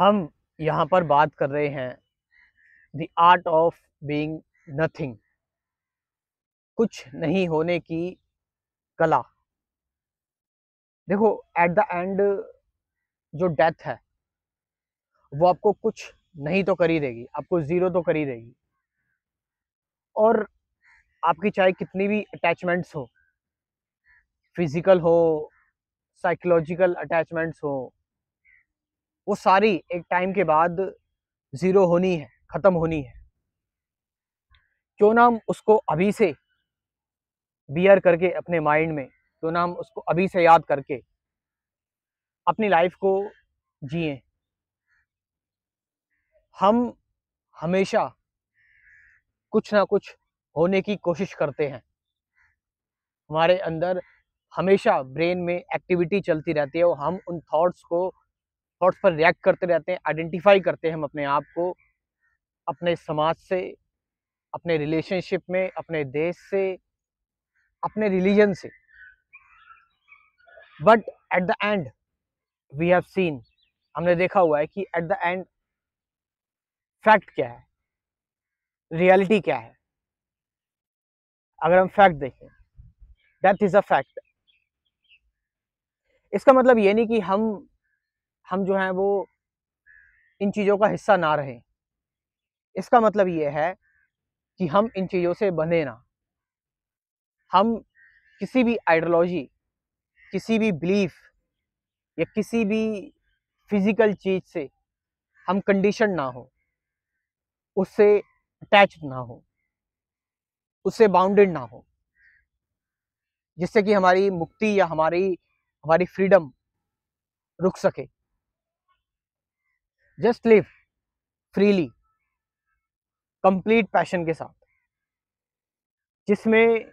हम यहाँ पर बात कर रहे हैं the art of being nothing कुछ नहीं होने की कला देखो एट द एंड जो डेथ है वो आपको कुछ नहीं तो करी देगी आपको ज़ीरो तो करी देगी और आपकी चाहे कितनी भी अटैचमेंट्स हो फिज़िकल हो साइकोलॉजिकल अटैचमेंट्स हो वो सारी एक टाइम के बाद ज़ीरो होनी है ख़त्म होनी है क्यों ना हम उसको अभी से बियर करके अपने माइंड में क्यों ना हम उसको अभी से याद करके अपनी लाइफ को जिए हम हमेशा कुछ ना कुछ होने की कोशिश करते हैं हमारे अंदर हमेशा ब्रेन में एक्टिविटी चलती रहती है और हम उन थॉट्स को थॉट्स पर रिएक्ट करते रहते हैं आइडेंटिफाई करते हैं हम अपने आप को अपने समाज से अपने रिलेशनशिप में अपने देश से अपने रिलीजन से but at the end we have seen हमने देखा हुआ है कि एट द एंड फैक्ट क्या है रियलिटी क्या है अगर हम फैक्ट देखें डेथ इज अ फैक्ट इसका मतलब ये नहीं कि हम हम जो हैं वो इन चीज़ों का हिस्सा ना रहें इसका मतलब ये है कि हम इन चीज़ों से बंधे ना हम किसी भी आइडियोलॉजी किसी भी बिलीफ या किसी भी फिज़िकल चीज़ से हम कंडीशन ना हो उससे अटैच ना हो उससे बाउंडेड ना हो जिससे कि हमारी मुक्ति या हमारी हमारी फ्रीडम रुक सके just live freely complete passion के साथ जिसमें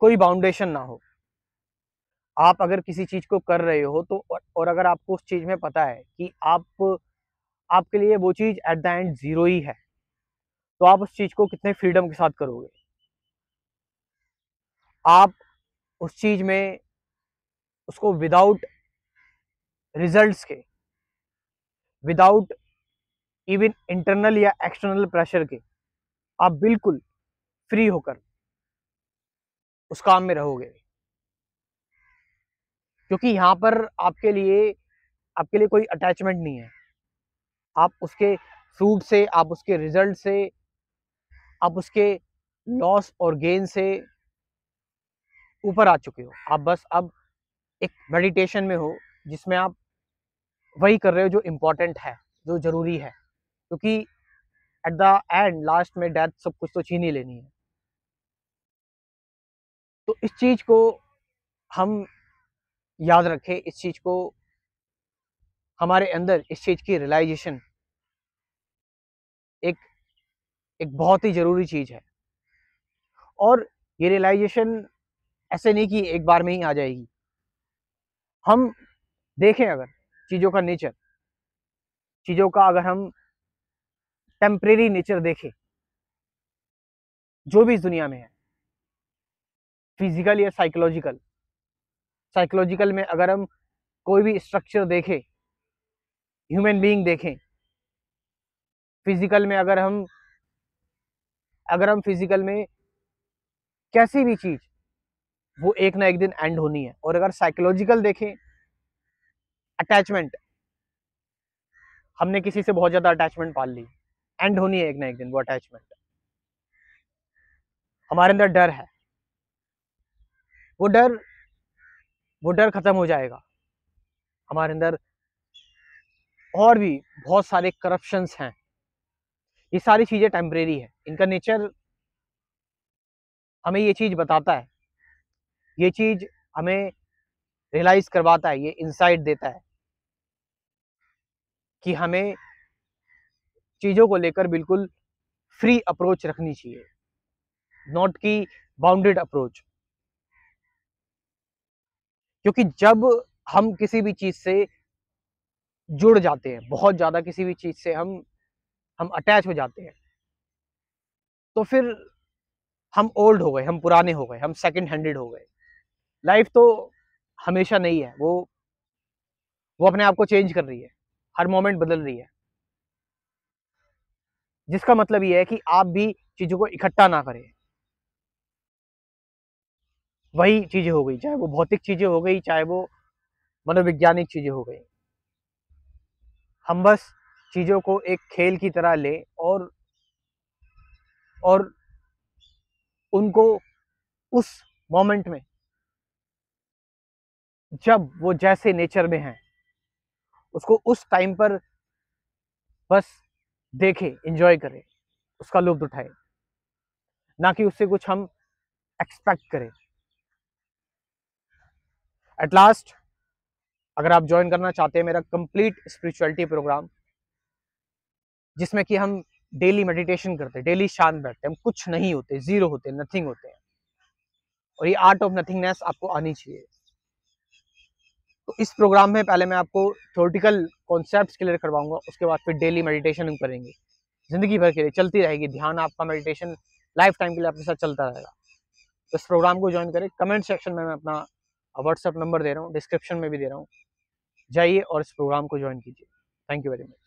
कोई बाउंडेशन ना हो आप अगर किसी चीज़ को कर रहे हो तो और अगर आपको उस चीज़ में पता है कि आप आपके लिए वो चीज़ एट द एंड ज़ीरो ही है तो आप उस चीज़ को कितने फ्रीडम के साथ करोगे आप उस चीज़ में उसको विदाउट रिजल्ट्स के विदाउट इवन इंटरनल या एक्सटर्नल प्रेशर के आप बिल्कुल फ्री होकर उस काम में रहोगे क्योंकि यहाँ पर आपके लिए आपके लिए कोई अटैचमेंट नहीं है आप उसके फ्रूट से आप उसके रिजल्ट से आप उसके लॉस और गेन से ऊपर आ चुके हो आप बस अब एक मेडिटेशन में हो जिसमें आप वही कर रहे हो जो इम्पोर्टेंट है जो ज़रूरी है क्योंकि एट द एंड लास्ट में डेथ सब कुछ तो छीन ही लेनी है तो इस चीज़ को हम याद रखें इस चीज़ को हमारे अंदर इस चीज़ की रियलाइजेशन एक एक बहुत ही ज़रूरी चीज़ है और ये रियलाइजेशन ऐसे नहीं कि एक बार में ही आ जाएगी हम देखें अगर चीज़ों का नेचर चीज़ों का अगर हम टेम्परेरी नेचर देखें जो भी इस दुनिया में है फिजिकल या साइकोलॉजिकल साइकोलॉजिकल में अगर हम कोई भी स्ट्रक्चर देखें ह्यूमन बीइंग देखें फिजिकल में अगर हम अगर हम फिजिकल में कैसी भी चीज़ वो एक ना एक दिन एंड होनी है और अगर साइकोलॉजिकल देखें अटैचमेंट हमने किसी से बहुत ज्यादा अटैचमेंट पाल ली एंड होनी है एक ना एक दिन वो अटैचमेंट हमारे अंदर डर है वो डर वो डर खत्म हो जाएगा हमारे अंदर और भी बहुत सारे करप्शंस हैं ये सारी चीज़ें टेम्परेरी है इनका नेचर हमें ये चीज़ बताता है ये चीज़ हमें रियलाइज़ करवाता है ये इंसाइट देता है कि हमें चीज़ों को लेकर बिल्कुल फ्री अप्रोच रखनी चाहिए नॉट की बाउंडेड अप्रोच क्योंकि जब हम किसी भी चीज़ से जुड़ जाते हैं बहुत ज़्यादा किसी भी चीज़ से हम हम अटैच हो जाते हैं तो फिर हम ओल्ड हो गए हम पुराने हो गए हम सेकंड हैंडेड हो गए लाइफ तो हमेशा नहीं है वो वो अपने आप को चेंज कर रही है हर मोमेंट बदल रही है जिसका मतलब ये है कि आप भी चीज़ों को इकट्ठा ना करें वही चीज़ें हो गई चाहे वो भौतिक चीज़ें हो गई चाहे वो मनोवैज्ञानिक चीज़ें हो गई हम बस चीज़ों को एक खेल की तरह ले और और उनको उस मोमेंट में जब वो जैसे नेचर में हैं उसको उस टाइम पर बस देखें इंजॉय करे उसका लुफ्त उठाए ना कि उससे कुछ हम एक्सपेक्ट करें एट लास्ट अगर आप ज्वाइन करना चाहते हैं मेरा कंप्लीट स्पिरिचुअलिटी प्रोग्राम जिसमें कि हम डेली मेडिटेशन करते हैं डेली शांत बैठते हैं हम कुछ नहीं होते जीरो होते नथिंग होते हैं और ये आर्ट ऑफ नथिंगनेस आपको आनी चाहिए तो इस प्रोग्राम में पहले मैं आपको थोरटिकल कॉन्सेप्ट क्लियर करवाऊंगा उसके बाद फिर डेली मेडिटेशन हम करेंगे ज़िंदगी भर के लिए चलती रहेगी ध्यान आपका मेडिटेशन लाइफ टाइम के लिए आपके साथ चलता रहेगा तो इस प्रोग्राम को ज्वाइन करें कमेंट सेक्शन में मैं अपना व्हाट्सअप नंबर दे रहा हूँ डिस्क्रिप्शन में भी दे रहा हूँ जाइए और इस प्रोग्राम को ज्वाइन कीजिए थैंक यू वेरी मच